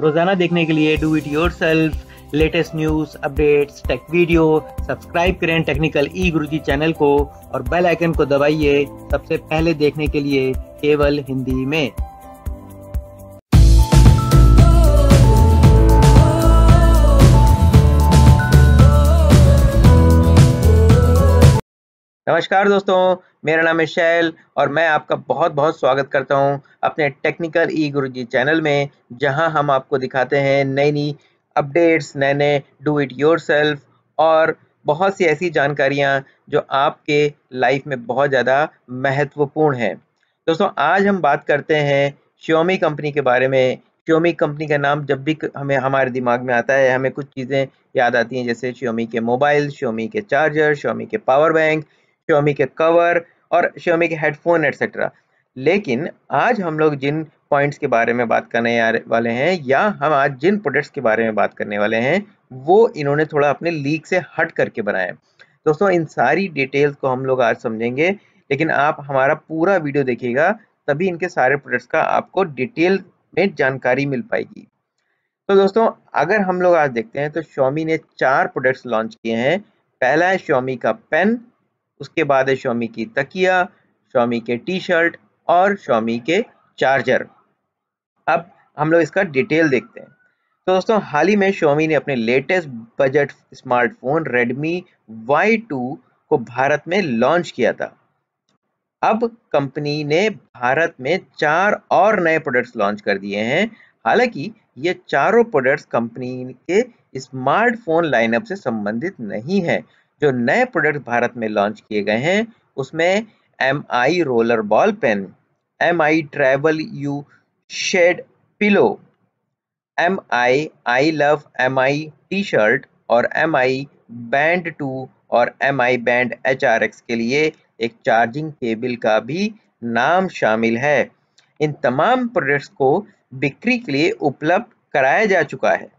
रोजाना देखने के लिए do it yourself latest news updates tech video subscribe करें technical e e Guruji channel को और बेल आइकन को दबाइए सबसे पहले देखने के लिए केवल हिंदी में नमस्कार दोस्तों मेरा नाम है शैल और मैं आपका बहुत बहुत स्वागत करता हूं अपने टेक्निकल ई गुरुजी चैनल में जहां हम आपको दिखाते हैं नई नई अपडेट्स नए नए डू इट योर और बहुत सी ऐसी जानकारियां जो आपके लाइफ में बहुत ज़्यादा महत्वपूर्ण हैं दोस्तों आज हम बात करते हैं श्योमी कंपनी के बारे में श्योमी कंपनी का नाम जब भी हमें हमारे दिमाग में आता है हमें कुछ चीज़ें याद आती हैं जैसे श्योमी के मोबाइल श्योमी के चार्जर श्योमी के पावर बैंक शोमी के कवर और शोमी के हेडफोन एक्सेट्रा लेकिन आज हम लोग जिन पॉइंट्स के बारे में बात करने वाले हैं या हम आज जिन प्रोडक्ट्स के बारे में बात करने वाले हैं वो इन्होंने थोड़ा अपने लीक से हट करके बनाए दोस्तों इन सारी डिटेल्स को हम लोग आज समझेंगे लेकिन आप हमारा पूरा वीडियो देखिएगा तभी इनके सारे प्रोडक्ट्स का आपको डिटेल में जानकारी मिल पाएगी तो दोस्तों अगर हम लोग आज देखते हैं तो शॉमी ने चार प्रोडक्ट्स लॉन्च किए हैं पहला है शॉमी का पेन उसके बाद है शॉमी की तकिया शॉमी के टी शर्ट और शॉमी के चार्जर अब हम लोग इसका डिटेल देखते हैं तो दोस्तों हाल ही में शॉमी ने अपने latest budget smartphone Redmi Y two को भारत में लॉन्च किया था अब कंपनी ने भारत में चार और नए प्रोडक्ट्स लॉन्च कर दिए हैं हालांकि ये चारों प्रोडक्ट्स कंपनी के स्मार्टफोन लाइनअप से संबंधित नहीं है जो नए प्रोडक्ट भारत में लॉन्च किए गए हैं उसमें M I roller ball pen M I travel U shaped pillow M I I love M I T shirt और एम आई बैंड टू और M I band H R X के लिए एक चार्जिंग केबल का भी नाम शामिल है इन तमाम प्रोडक्ट्स को बिक्री के लिए उपलब्ध कराया जा चुका है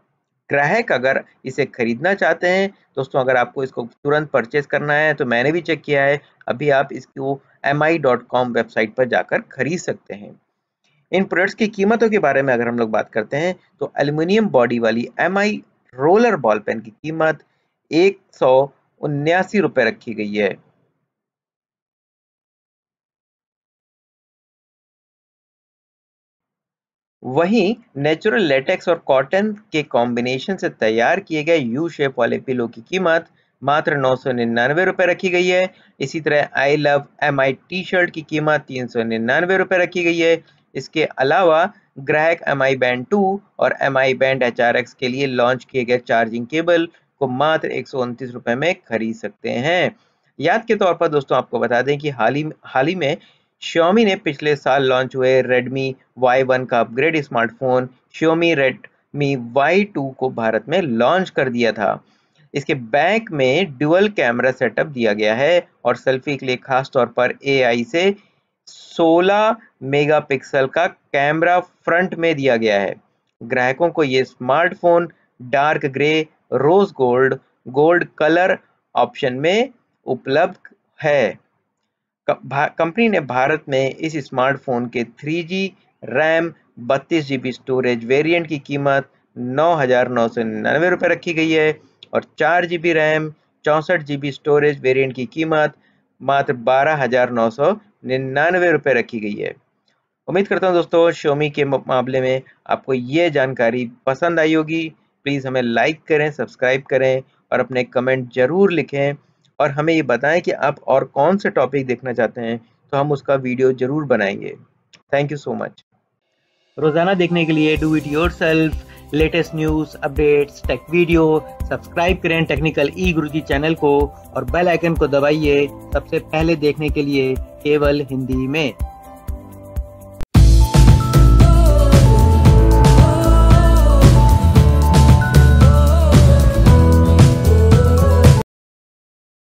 ग्राहक अगर इसे खरीदना चाहते हैं दोस्तों अगर आपको इसको तुरंत परचेज करना है तो मैंने भी चेक किया है अभी आप इसको एम वेबसाइट पर जाकर खरीद सकते हैं इन प्रोडक्ट्स की कीमतों के बारे में अगर हम लोग बात करते हैं तो एल्यूमिनियम बॉडी वाली एम रोलर बॉल पेन की कीमत एक सौ उन्यासी रखी गई है वहीं नेचुरल लेटेक्स और कॉटन के कॉम्बिनेशन से तैयार किए गए यू शेप वाले पिलो की कीमत मात्र नौ सौ निन्यानवे रुपये रखी गई है इसी तरह I love M I T shirt की कीमत तीन सौ निन्यानवे रुपये रखी गई है इसके अलावा ग्राहक एम आई बैंड टू और M I band H R X के लिए लॉन्च किए गए चार्जिंग केबल को मात्र एक सौ उनतीस रुपये में खरीद सकते हैं याद के तौर पर दोस्तों आपको बता दें कि हाल ही हाल ही में Xiaomi ने पिछले साल लॉन्च हुए Redmi Y1 का upgrade smartphone Xiaomi Redmi Y2 को भारत में लॉन्च कर दिया था इसके बैक में डुअल कैमरा सेटअप दिया गया है और सेल्फी के लिए खास तौर पर एआई से 16 मेगापिक्सल का कैमरा फ्रंट में दिया गया है ग्राहकों को ये smartphone dark grey rose gold gold colour option में उपलब्ध है कंपनी ने भारत में इस स्मार्टफोन के 3G रैम बत्तीस जी स्टोरेज वेरिएंट की कीमत नौ हज़ार नौ सौ निन्यानवे रुपये रखी गई है और चार जी रैम चौंसठ जी स्टोरेज वेरिएंट की कीमत मात्र बारह हज़ार नौ सौ निन्यानवे रुपये रखी गई है उम्मीद करता हूं दोस्तों शोमी के मामले में आपको ये जानकारी पसंद आई होगी प्लीज़ हमें लाइक करें सब्सक्राइब करें और अपने कमेंट ज़रूर लिखें और हमें ये बताएं कि आप और कौन से टॉपिक देखना चाहते हैं तो हम उसका वीडियो ज़रूर बनाएंगे थैंक यू सो मच रोज़ाना देखने के लिए do it yourself latest news updates tech video subscribe करें technical e Guru ji channel को और बेल आइकन को दबाइए सबसे पहले देखने के लिए केवल हिंदी में